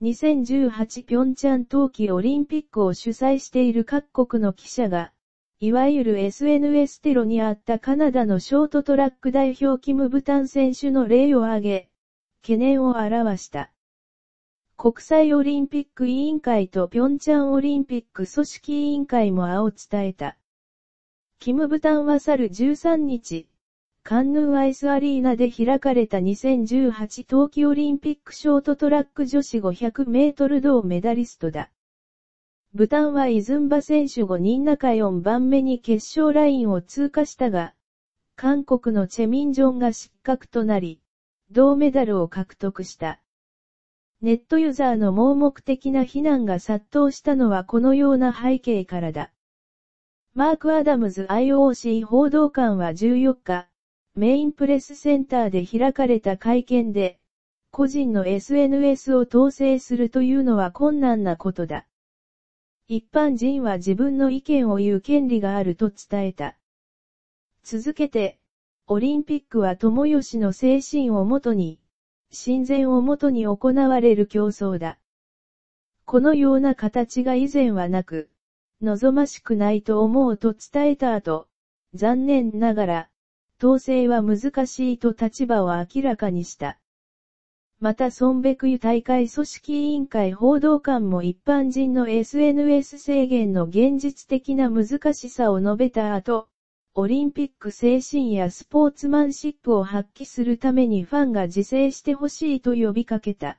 2018ピョンチャン冬季オリンピックを主催している各国の記者が、いわゆる SNS テロにあったカナダのショートトラック代表キム・ブタン選手の例を挙げ、懸念を表した。国際オリンピック委員会とピョンチャンオリンピック組織委員会も青伝えた。キム・ブタンは去る13日、カンヌーアイスアリーナで開かれた2018冬季オリンピックショートトラック女子500メートル銅メダリストだ。ブタンはイズンバ選手5人中4番目に決勝ラインを通過したが、韓国のチェミンジョンが失格となり、銅メダルを獲得した。ネットユーザーの盲目的な非難が殺到したのはこのような背景からだ。マーク・アダムズ IOC 報道官は14日、メインプレスセンターで開かれた会見で、個人の SNS を統制するというのは困難なことだ。一般人は自分の意見を言う権利があると伝えた。続けて、オリンピックは友吉の精神をもとに、親善をもとに行われる競争だ。このような形が以前はなく、望ましくないと思うと伝えた後、残念ながら、統制は難しいと立場を明らかにした。また孫ベクユ大会組織委員会報道官も一般人の SNS 制限の現実的な難しさを述べた後、オリンピック精神やスポーツマンシップを発揮するためにファンが自制してほしいと呼びかけた。